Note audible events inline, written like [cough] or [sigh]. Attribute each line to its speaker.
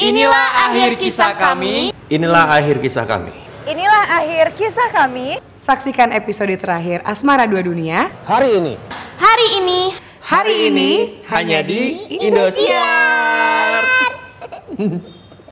Speaker 1: Inilah akhir kisah kami.
Speaker 2: Inilah akhir kisah kami.
Speaker 1: Inilah akhir kisah kami. Saksikan episode terakhir Asmara Dua Dunia hari ini. Hari ini.
Speaker 3: Hari ini
Speaker 4: hanya di Indosiar. [laughs]